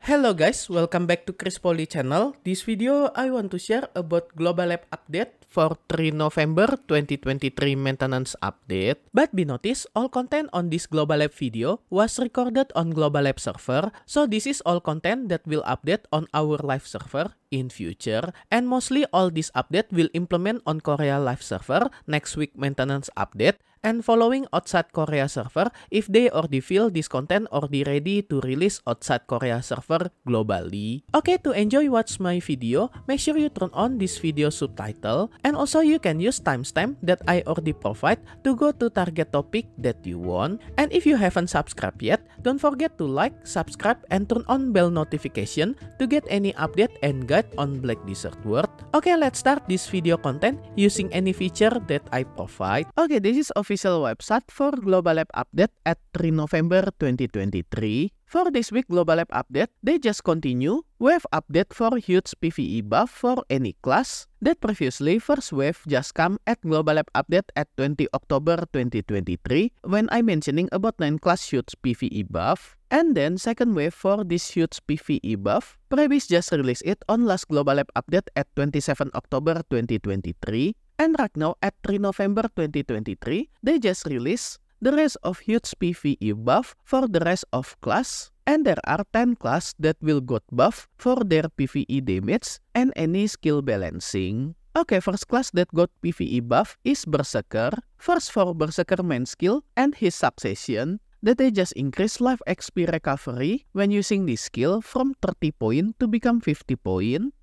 Hello guys, welcome back to Chris Poly channel. This video I want to share about Global Lab update for 3 November 2023 maintenance update. But be noticed, all content on this Global Lab video was recorded on Global Lab server, so this is all content that will update on our live server in future and mostly all this update will implement on Korea live server next week maintenance update and following outside Korea server if they already feel this content already ready to release outside Korea server globally. Okay, to enjoy watch my video, make sure you turn on this video subtitle and also you can use timestamp that I already provide to go to target topic that you want. And if you haven't subscribed yet, Don't forget to like, subscribe, and turn on bell notification to get any update and guide on Black Desert World. Okay, let's start this video content using any feature that I provide. Okay, this is official website for Global Lab Update at 3 November 2023. For this week Global Lab update, they just continue Wave update for huge PVE buff for any class that previously first wave just come at Global Lab update at 20 October 2023 when I mentioning about 9 class huge PVE buff and then second wave for this huge PVE buff. Previs just release it on last Global Lab update at 27 October 2023 and right now at 3 November 2023 they just release the rest of huge PvE buff for the rest of class, and there are 10 class that will got buff for their PvE damage and any skill balancing. Okay, first class that got PvE buff is Berserker. First for Berserker main skill and his succession, that they just increase life XP recovery when using this skill from 30 point to become 50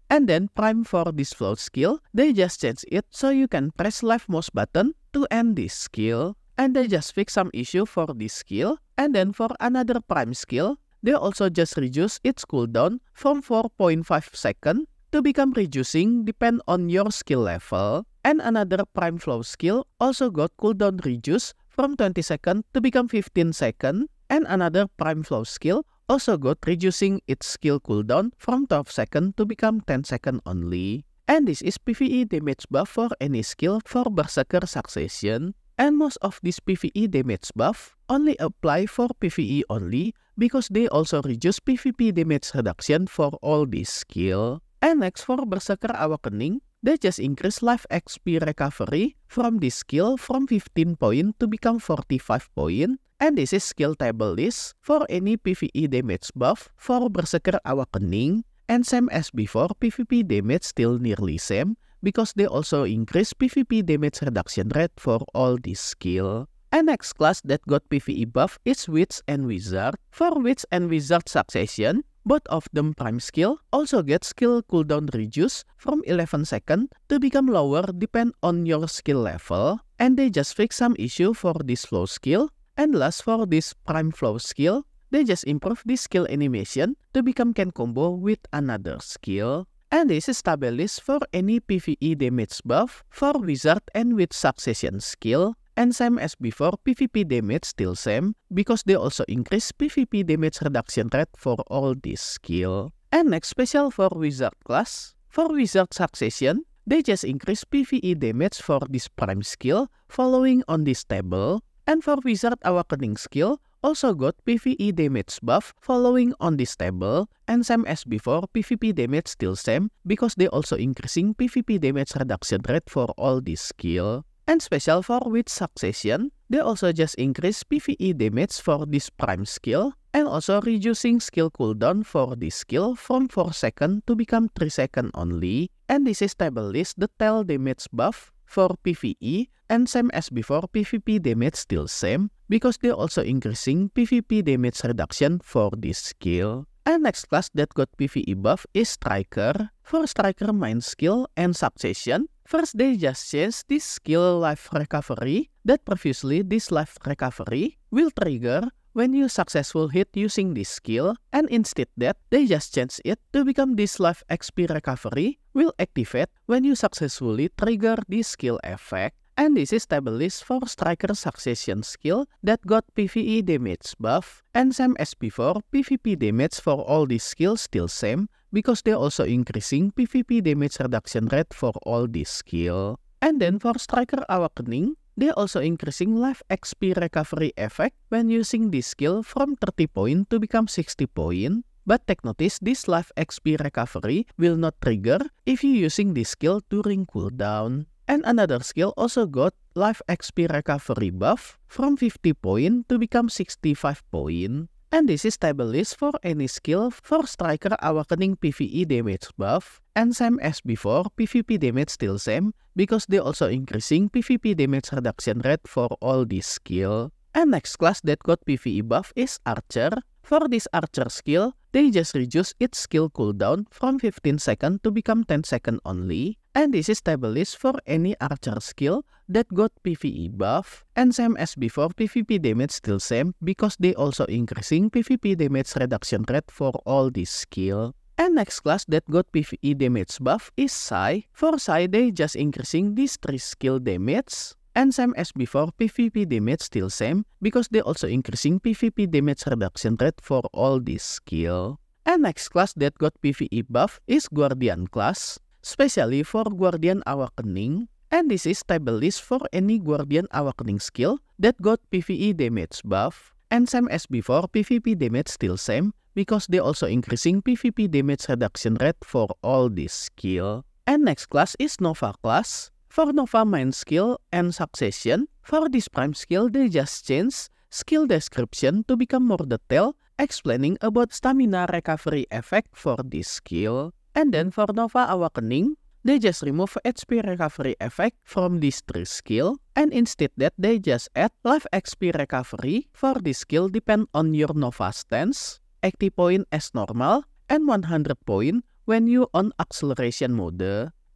And then prime for this float skill, they just change it so you can press left mouse button to end this skill and they just fix some issue for this skill, and then for another prime skill, they also just reduce its cooldown from 4.5 second to become reducing depend on your skill level, and another prime flow skill also got cooldown reduced from 20 second to become 15 second, and another prime flow skill also got reducing its skill cooldown from 12 second to become 10 second only. And this is PvE damage buff for any skill for Berserker Succession. And most of these PvE damage buff only apply for PvE only because they also reduce PvP damage reduction for all this skill. And next for Berserker Awakening, they just increase life XP recovery from this skill from 15 point to become 45 point. And this is skill table list for any PvE damage buff for Berserker Awakening. And same as before, PvP damage still nearly same, because they also increase PvP damage reduction rate for all this skill. A next class that got PvE buff is Witch and Wizard, for Witch and Wizard Succession, both of them prime skill also get skill cooldown reduced from 11 second to become lower depend on your skill level, and they just fix some issue for this flow skill, and last for this prime flow skill, they just improve this skill animation to become can combo with another skill and this is tabel list for any PvE damage buff for wizard and with succession skill, and same as before PvP damage still same, because they also increase PvP damage reduction rate for all this skill. And next special for wizard class, for wizard succession, they just increase PvE damage for this prime skill following on this table, and for wizard awakening skill, also got PvE damage buff following on this table and same as before PvP damage still same because they also increasing PvP damage reduction rate for all this skill. And special for witch succession, they also just increase PvE damage for this prime skill and also reducing skill cooldown for this skill from 4 second to become 3 second only and this is table list the tail damage buff For PvE, and same as before, PvP damage still same because they also increasing PvP damage reduction for this skill. And next class that got PvE buff is Striker. For Striker main skill and succession, first they just change this skill life recovery that previously this life recovery will trigger When you successful hit using this skill, and instead that they just change it to become this life XP recovery will activate when you successfully trigger this skill effect, and this is stabilised for striker succession skill that got PvE damage buff, and same as before, PvP damage for all these skills still same, because they're also increasing PvP damage reduction rate for all this skill. And then for Striker Awakening, they also increasing life XP recovery effect when using this skill from 30 point to become 60 point. But take notice this life XP recovery will not trigger if you using this skill during cooldown. And another skill also got life XP recovery buff from 50 point to become 65 point. And this is table list for any skill for striker awakening PvE damage buff and same as before PvP damage still same because they also increasing PvP damage reduction rate for all this skill. And next class that got PvE buff is Archer. For this Archer skill, they just reduce its skill cooldown from 15 second to become 10 second only and this is table list for any archer skill that got PvE buff and same as before PvP damage still same because they also increasing PvP damage reduction rate for all this skill. And next class that got PvE damage buff is Sai. For Sai they just increasing this 3 skill damage and same as before PvP damage still same because they also increasing PvP damage reduction rate for all this skill. And next class that got PvE buff is Guardian class especially for Guardian Awakening, and this is table list for any Guardian Awakening skill that got PvE damage buff, and same as before, PvP damage still same, because they also increasing PvP damage reduction rate for all this skill. And next class is Nova class. For Nova main skill and succession, for this prime skill they just change skill description to become more detailed, explaining about stamina recovery effect for this skill. And then for Nova Awakening, they just remove HP recovery effect from this 3 skill and instead that they just add life XP recovery for this skill depend on your Nova stance, 80 point as normal and 100 point when you on acceleration mode.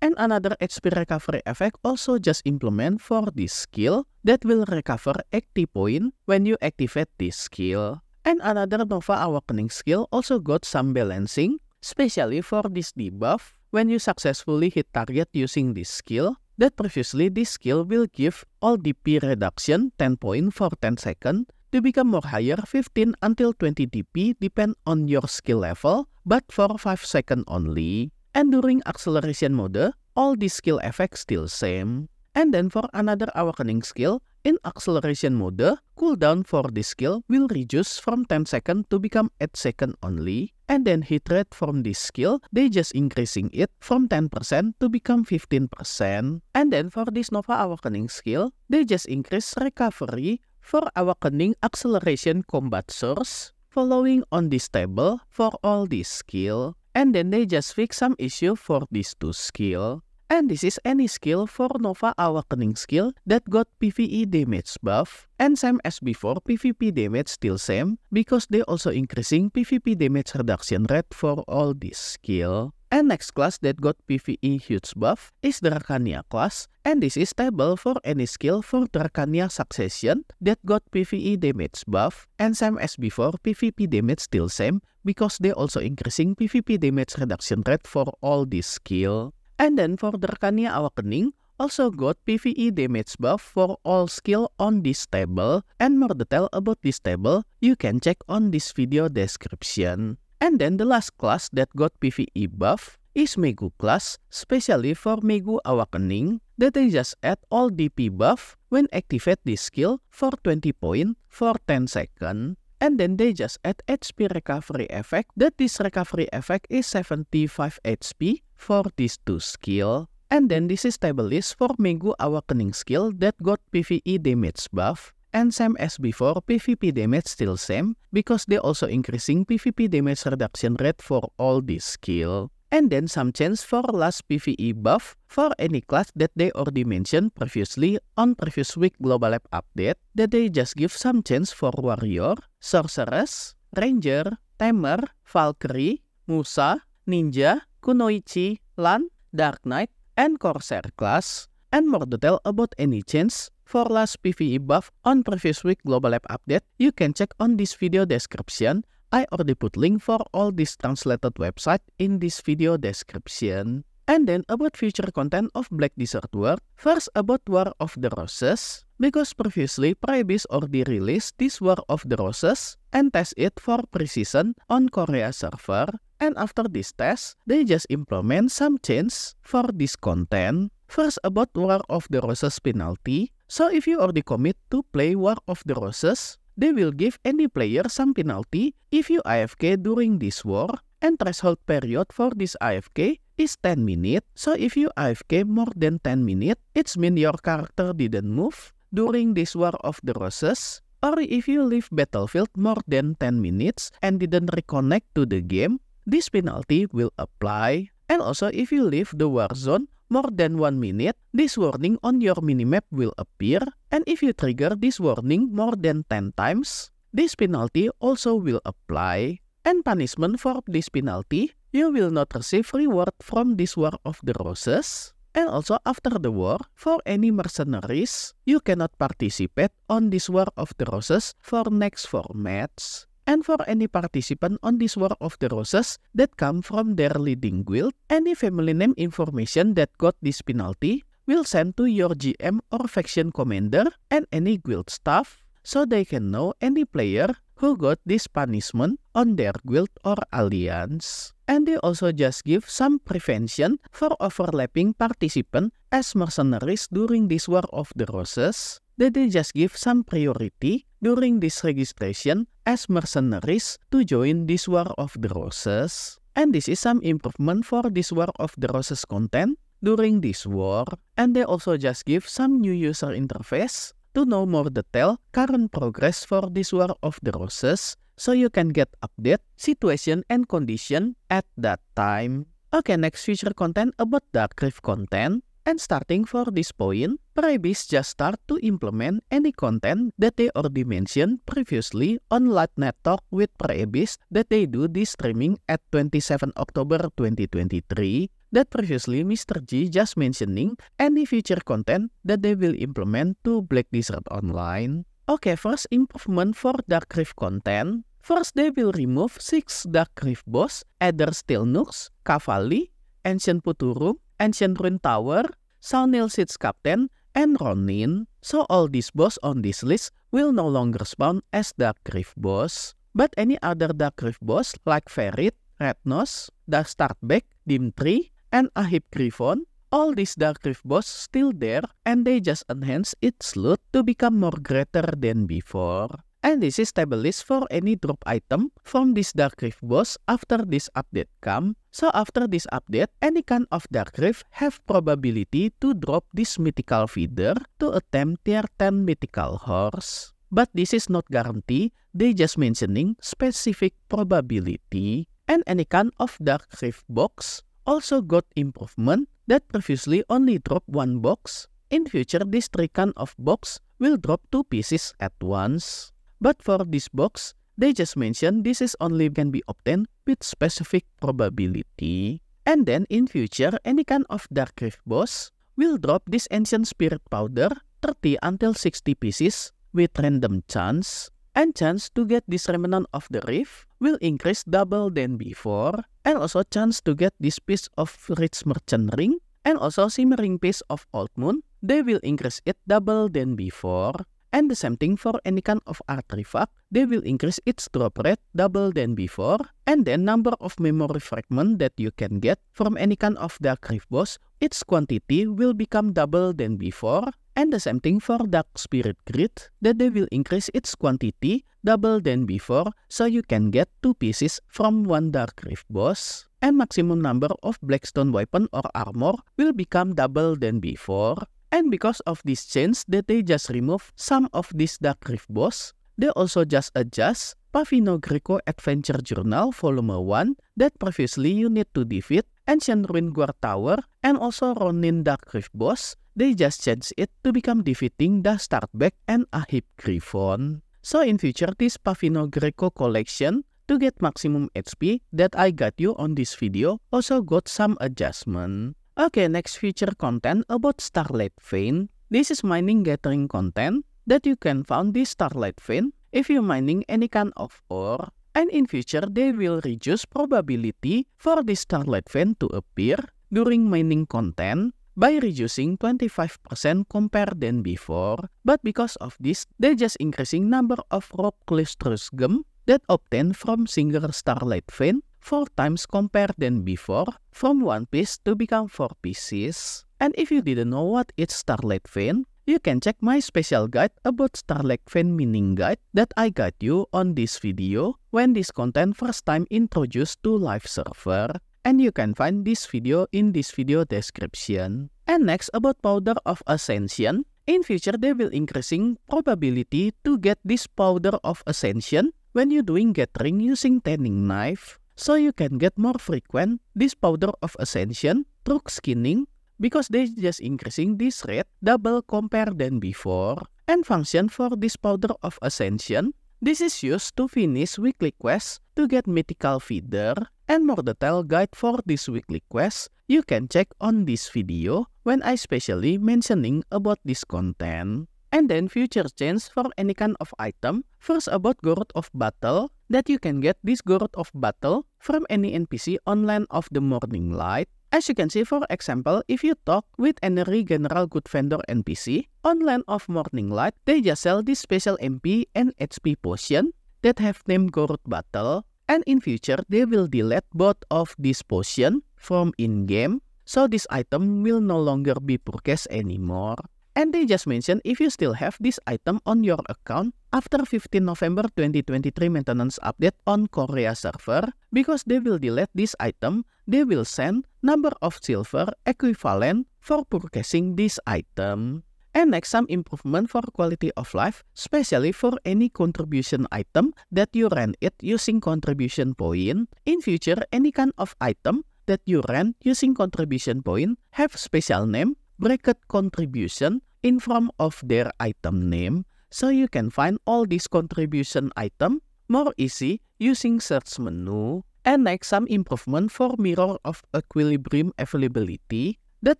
And another HP recovery effect also just implement for this skill that will recover 80 point when you activate this skill. And another Nova Awakening skill also got some balancing especially for this debuff when you successfully hit target using this skill that previously this skill will give all DP reduction 10 point for 10 second to become more higher 15 until 20 DP depend on your skill level but for 5 second only. And during acceleration mode, all these skill effects still same. And then for another awakening skill, In acceleration mode, cooldown for this skill will reduce from 10 second to become 8 second only, and then hit rate from this skill, they just increasing it from 10% to become 15%. And then for this Nova Awakening skill, they just increase recovery for Awakening Acceleration Combat Source, following on this table for all this skill. And then they just fix some issue for these two skill. And this is any skill for Nova Awakening skill that got PvE damage buff and same as before PvP damage still same because they also increasing PvP damage reduction rate for all this skill. And next class that got PvE huge buff is Drakania class, and this is stable for any skill for Drakania succession that got PvE damage buff, and same as before PvP damage still same because they also increasing PvP damage reduction rate for all this skill. And then for Dracania Awakening, also got PvE damage buff for all skill on this table, and more detail about this table you can check on this video description. And then the last class that got PvE buff is Megu class, specially for Megu Awakening, that they just add all DP buff when activate this skill for 20 point for 10 second. And then they just add HP recovery effect, that this recovery effect is 75 HP for these two skill, and then this is table list for Megu Awakening skill that got PvE damage buff, and same as before, PvP damage still same, because they also increasing PvP damage reduction rate for all this skill. And then some chance for last PvE buff for any class that they already mentioned previously on previous week Global app update that they just give some chance for Warrior, Sorceress, Ranger, timer, Valkyrie, Musa, Ninja, Kunoichi, Lan, Dark Knight, and Corsair class, and more detail about any change for last PvE buff on previous week Global App update, you can check on this video description. I already put link for all this translated website in this video description. And then about future content of Black Desert War, first about War of the Roses, because previously Prebis already released this War of the Roses and test it for precision on Korea server, And after this test, they just implement some change for this content. First about War of the Roses penalty. So if you already commit to play War of the Roses, they will give any player some penalty if you AFK during this war and threshold period for this AFK is 10 minutes. So if you AFK more than 10 minutes, it's mean your character didn't move during this War of the Roses. Or if you leave battlefield more than 10 minutes and didn't reconnect to the game, this penalty will apply and also if you leave the war zone more than 1 minute, this warning on your minimap will appear and if you trigger this warning more than 10 times, this penalty also will apply and punishment for this penalty, you will not receive reward from this War of the Roses. And also after the war, for any mercenaries, you cannot participate on this War of the Roses for next 4 matches. and for any participant on this War of the Roses that come from their leading guild, any family name information that got this penalty will send to your GM or faction commander and any guild staff so they can know any player who got this punishment on their guild or alliance. And they also just give some prevention for overlapping participants as mercenaries during this War of the Roses, They they just give some priority during this registration as mercenaries to join this War of the Roses. And this is some improvement for this War of the Roses content during this war. And they also just give some new user interface To know more detail, current progress for this War of the Roses, so you can get update, situation, and condition at that time. Okay, next future content about Dark Rift content. And starting for this point, Prebis just start to implement any content that they already mentioned previously on LightNet Talk with Prebis that they do this streaming at 27 October 2023 that previously Mr. G just mentioning any future content that they will implement to Black Desert Online. Okay, first improvement for Dark Rift content. First, they will remove six Dark Rift boss, either Steel Nooks, Cavalli, Ancient Puturum, Ancient Ruin Tower, Saunil Seeds Captain, and Ronin. So all these boss on this list will no longer spawn as Dark Rift boss. But any other Dark Rift boss like Ferret, Rednos, Dark Startback, Dimtree, and a hip griffon, all these dark cliff boss still there and they just enhance its loot to become more greater than before. And this is table list for any drop item from this Dark Rift boss after this update come. So after this update, any kind of Dark Rift have probability to drop this mythical feeder to attempt tier 10 mythical horse. But this is not guarantee, they just mentioning specific probability. And any kind of Dark Rift box also got improvement that previously only dropped one box. In future, this three of box will drop two pieces at once. But for this box, they just mentioned this is only can be obtained with specific probability. And then in future, any kind of Dark Rift boss will drop this Ancient Spirit Powder 30 until 60 pieces with random chance. And chance to get this remnant of the Rift will increase double than before, and also chance to get this piece of rich merchant ring, and also simmering piece of old moon, they will increase it double than before, and the same thing for any kind of artifact, they will increase its drop rate double than before, and the number of memory fragment that you can get from any kind of Dark Rift boss, its quantity will become double than before, and the same thing for dark spirit grid that they will increase its quantity double than before so you can get 2 pieces from one dark rift boss and maximum number of blackstone weapon or armor will become double than before. And because of this change that they just remove some of these dark rift boss, they also just adjust Pavino Greco Adventure Journal Volume 1 that previously you need to defeat Ancient Ruin Guard Tower and also Ronin Dark Rift Boss they just changed it to become defeating the Startback and a Hip Griffon. So in future this Pavino Greco collection to get maximum HP that I got you on this video also got some adjustment. Okay, next feature content about Starlight Vein. This is mining gathering content that you can found this Starlight Vein if you mining any kind of ore. And in future, they will reduce probability for this Starlight Vein to appear during mining content by reducing 25% compared than before, but because of this, they just increasing number of rock clistrus gum that obtained from single starlight vein 4 times compared than before, from 1 piece to become 4 pieces. And if you didn't know what is starlight vein, you can check my special guide about starlight vein meaning guide that I guide you on this video when this content first time introduced to live server and you can find this video in this video description. And next about powder of ascension, in future they will increasing probability to get this powder of ascension when you doing gathering using tanning knife. So you can get more frequent this powder of ascension through skinning because they just increasing this rate double compared than before. And function for this powder of ascension, this is used to finish weekly quests to get mythical feeder and more detailed guide for this weekly quest you can check on this video when I specially mentioning about this content. And then future change for any kind of item, first about Gourd of Battle, that you can get this Gourd of Battle from any NPC online of the Morning Light. As you can see, for example, if you talk with any General Good Vendor NPC, online of Morning Light, they just sell this special MP and HP potion that have named Gourd Battle And in future, they will delete both of this potion from in-game, so this item will no longer be purchased anymore. And they just mentioned if you still have this item on your account after 15 November 2023 maintenance update on Korea server, because they will delete this item, they will send number of silver equivalent for purchasing this item. and make some improvement for quality of life, especially for any contribution item that you rent it using contribution point. In future, any kind of item that you rent using contribution point have special name bracket contribution in form of their item name, so you can find all these contribution item more easy using search menu and make some improvement for mirror of equilibrium availability that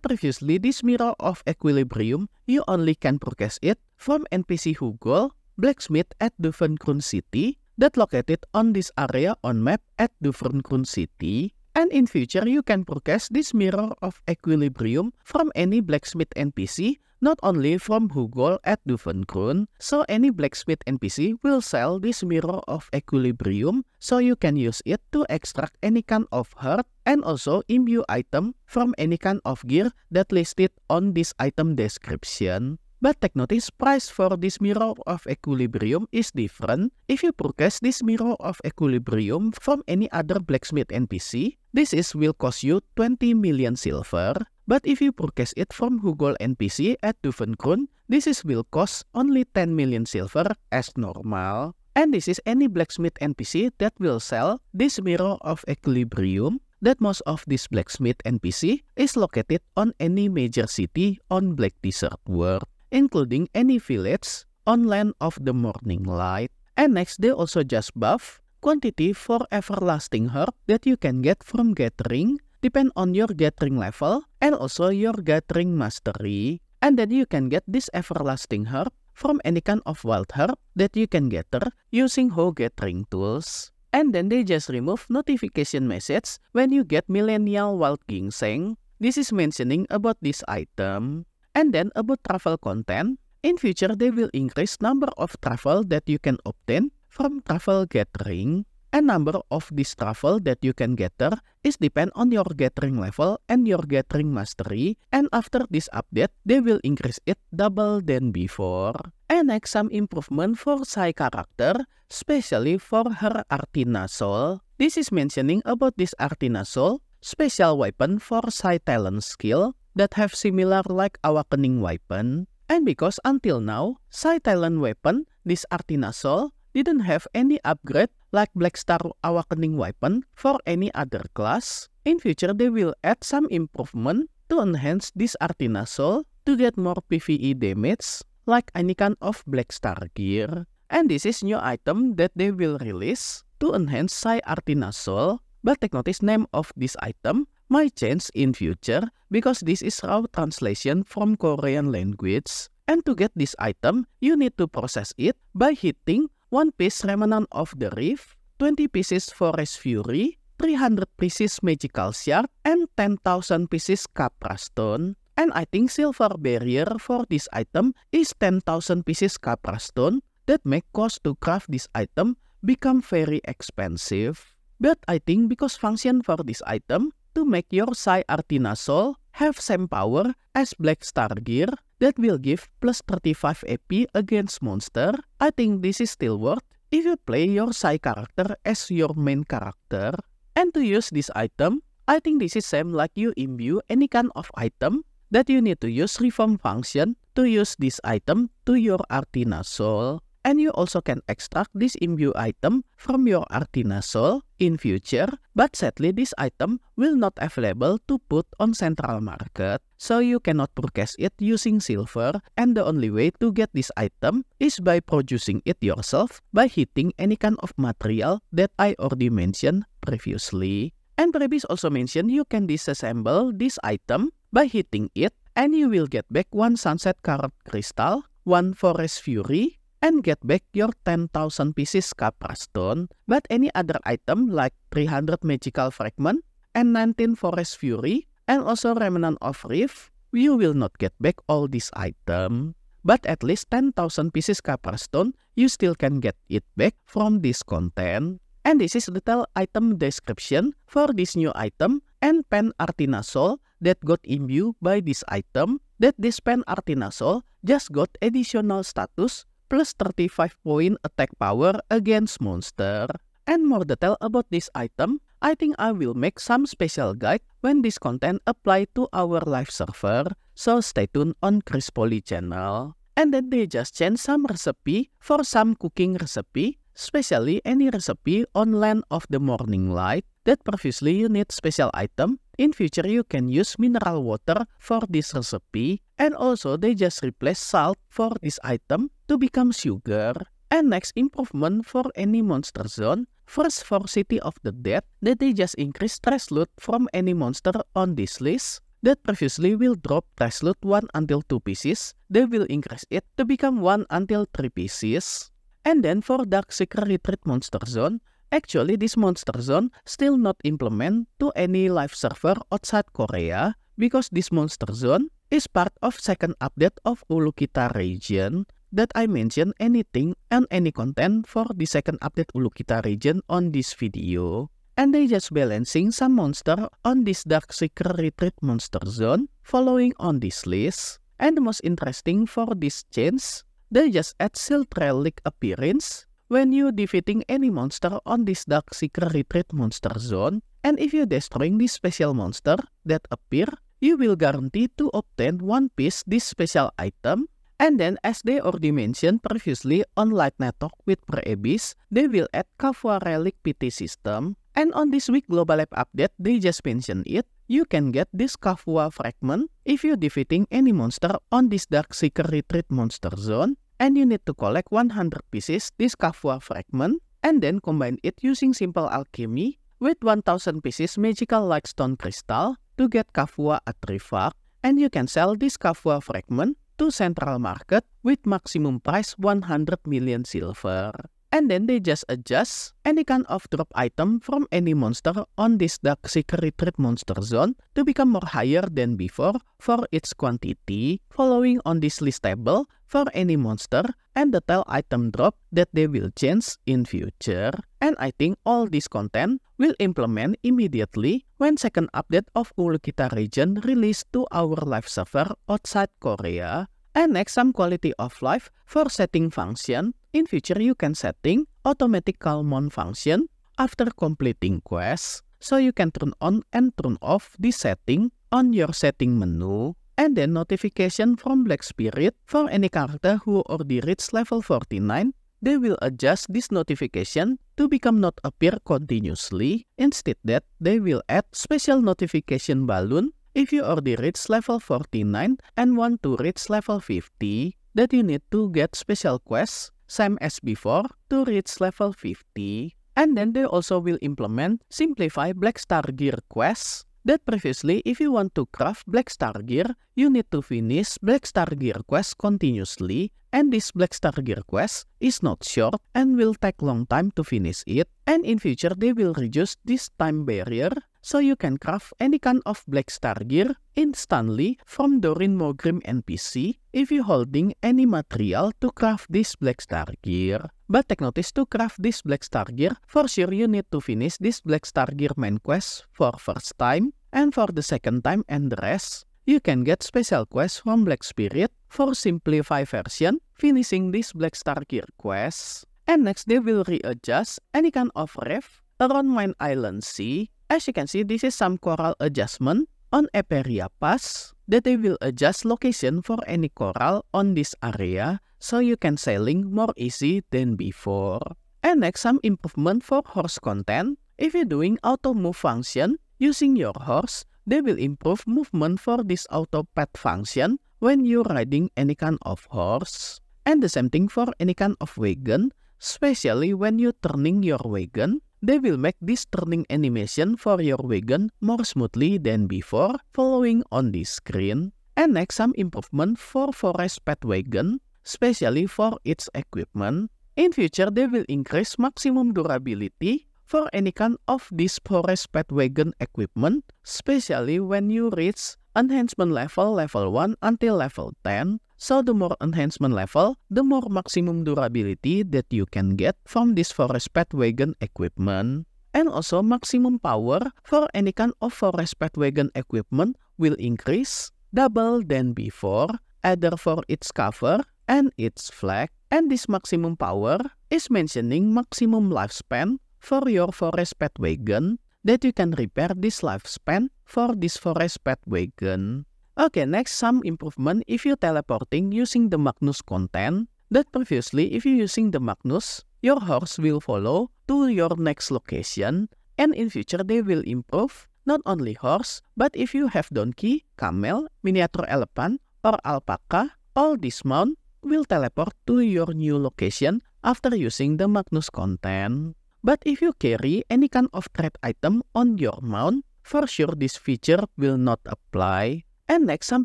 previously this mirror of equilibrium you only can purchase it from NPC Hugol, blacksmith at Duvenkrun City, that located on this area on map at Duvenkrun City, and in future you can purchase this mirror of equilibrium from any blacksmith NPC not only from Hugol at Duvenkron, so any blacksmith NPC will sell this mirror of equilibrium so you can use it to extract any kind of heart and also imbue item from any kind of gear that listed on this item description. But take notice, price for this mirror of equilibrium is different. If you purchase this mirror of equilibrium from any other blacksmith NPC, this is will cost you 20 million silver. But if you purchase it from Google NPC at Duvenkron, this is will cost only 10 million silver as normal. And this is any blacksmith NPC that will sell this mirror of equilibrium that most of this blacksmith NPC is located on any major city on Black Desert world, including any village on land of the morning light. And next they also just buff quantity for everlasting herb that you can get from gathering depend on your gathering level and also your gathering mastery. And then you can get this everlasting herb from any kind of wild herb that you can gather using Ho gathering tools. And then they just remove notification message when you get millennial wild ginseng. This is mentioning about this item. And then about travel content. In future, they will increase number of travel that you can obtain from travel gathering A number of this truffle that you can gather is depend on your gathering level and your gathering mastery, and after this update, they will increase it double than before. And next, some improvement for Sai character, especially for her Artina soul. This is mentioning about this Artina soul, special weapon for Sai talent skill that have similar like awakening weapon. And because until now, Sai talent weapon, this Artina soul, didn't have any upgrade like Black Star Awakening weapon for any other class. In future, they will add some improvement to enhance this Artina Soul to get more PvE damage like any kind of Black Star Gear. And this is new item that they will release to enhance Sai Artina Soul, but take notice name of this item might change in future because this is raw translation from Korean language. And to get this item, you need to process it by hitting 1 piece Remnant of the Reef, 20 pieces Forest Fury, 300 pieces Magical Shard, and 10,000 pieces Capra Stone. And I think silver barrier for this item is 10,000 pieces Capra Stone that make cost to craft this item become very expensive. But I think because function for this item to make your Sai Artina Soul have same power as Black Star Gear that will give plus 35 AP against monster. I think this is still worth if you play your Sai character as your main character. And to use this item, I think this is same like you imbue any kind of item that you need to use reform function to use this item to your Artina soul. And you also can extract this imbue item from your Artina Soul in future, but sadly this item will not available to put on central market, so you cannot purchase it using silver, and the only way to get this item is by producing it yourself by heating any kind of material that I already mentioned previously. And Prebis also mentioned you can disassemble this item by heating it and you will get back one sunset carrot crystal, one forest fury, and get back your 10,000 pieces Capra Stone, but any other item like 300 Magical Fragment and 19 Forest Fury, and also Remnant of Reef, you will not get back all these item. But at least 10,000 pieces Capra Stone, you still can get it back from this content. And this is the detailed item description for this new item and pen artinasol that got imbued by this item that this pen artinasol just got additional status plus 35 point attack power against monster. And more detail about this item, I think I will make some special guide when this content apply to our live server, so stay tuned on Chris Poly channel. And then they just change some recipe for some cooking recipe, especially any recipe on Land of the Morning Light that previously you need special item. In future you can use mineral water for this recipe and also they just replace salt for this item to become sugar, and next improvement for any monster zone, first for City of the Dead that they just increase trash loot from any monster on this list, that previously will drop trash loot 1 until 2 pieces, they will increase it to become 1 until 3 pieces. And then for Dark Secret Retreat Monster Zone, actually this Monster Zone still not implement to any live server outside Korea because this Monster Zone is part of second update of Ulukita region that I mention anything and any content for the second update Ulukita region on this video. And they just balancing some monster on this Dark Seeker Retreat monster zone following on this list. And the most interesting for this change, they just add Siltrelic appearance when you defeating any monster on this Dark Seeker Retreat monster zone. And if you destroying this special monster that appear, you will guarantee to obtain one piece this special item And then, as they already mentioned previously on Light Network with Preabyss, they will add Kafua Relic PT system. And on this week Global Lab update, they just mentioned it. You can get this Kafua fragment if you defeating any monster on this Dark Seeker Retreat monster zone. And you need to collect 100 pieces this Kafua fragment and then combine it using simple alchemy with 1000 pieces magical lightstone crystal to get Kafua Atrifark and you can sell this Kafua fragment to central market with maximum price 100 million silver and then they just adjust any kind of drop item from any monster on this dark secret retreat monster zone to become more higher than before for its quantity following on this list table for any monster and the tile item drop that they will change in future. And I think all this content will implement immediately when second update of Ulukita region released to our live server outside Korea next some quality of life for setting function. In future, you can setting automatic call mon function after completing quest, so you can turn on and turn off the setting on your setting menu, and then notification from Black Spirit for any character who already reached level 49 they will adjust this notification to become not appear continuously. Instead that, they will add special notification balloon If you already reach level 49 and want to reach level 50, that you need to get special quests, same as before, to reach level 50. And then they also will implement Simplify Black Star Gear quests that previously if you want to craft Black Star Gear, you need to finish Black Star Gear quest continuously and this black gear quest is not short and will take long time to finish it and in future they will reduce this time barrier so you can craft any kind of black gear instantly from Dorin Mogrim NPC if you holding any material to craft this black gear, But take notice to craft this black gear, for sure you need to finish this black gear main quest for first time and for the second time and the rest you can get special quest from Black Spirit for simplified version, finishing this Black Star Gear quest. And next they will readjust any kind of reef around Mine Island Sea. As you can see, this is some coral adjustment on Eperia Pass that they will adjust location for any coral on this area so you can sailing more easy than before. And next, some improvement for horse content. If you're doing auto move function using your horse, They will improve movement for this autopet function when you're riding any kind of horse. And the same thing for any kind of wagon, especially when you're turning your wagon. They will make this turning animation for your wagon more smoothly than before, following on this screen. And next, some improvement for Forest Pet Wagon, especially for its equipment. In future, they will increase maximum durability for any kind of this porous pet wagon equipment, especially when you reach enhancement level level 1 until level 10. So the more enhancement level, the more maximum durability that you can get from this forest pet wagon equipment. And also maximum power for any kind of forest pet wagon equipment will increase double than before, either for its cover and its flag. And this maximum power is mentioning maximum lifespan for your forest pet wagon that you can repair this lifespan for this forest pet wagon. Okay, next some improvement if you teleporting using the Magnus content that previously if you using the Magnus, your horse will follow to your next location and in future they will improve not only horse but if you have donkey, camel, miniature elephant or alpaca, all dismount will teleport to your new location after using the Magnus content. But if you carry any kind of trade item on your mount, for sure this feature will not apply. And next, some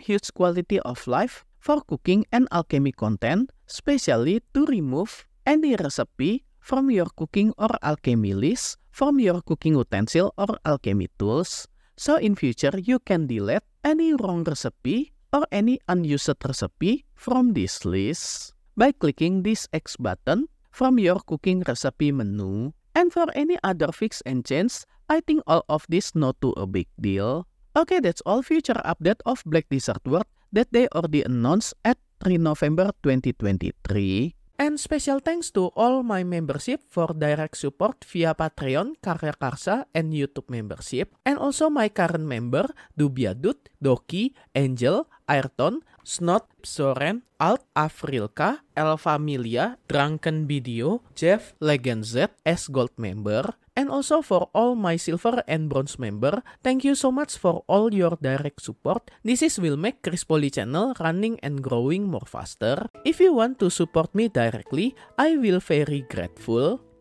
huge quality of life for cooking and alchemy content, especially to remove any recipe from your cooking or alchemy list, from your cooking utensil or alchemy tools. So in future, you can delete any wrong recipe or any unused recipe from this list by clicking this X button from your cooking recipe menu. And for any other fix and change, I think all of this not too a big deal. Okay, that's all future update of Black Desert World that they already announced at 3 November 2023. And special thanks to all my membership for direct support via Patreon, Karya Karsa, and YouTube membership. And also my current member, Dubia Dut, Doki, Angel, Ayrton, Snot, Soren, Alt Afrilka, El Familia, Drunken Video, Jeff Legendz, S Gold member, and also for all my silver and bronze member, thank you so much for all your direct support. This is will make Chris Poly channel running and growing more faster. If you want to support me directly, I will very grateful.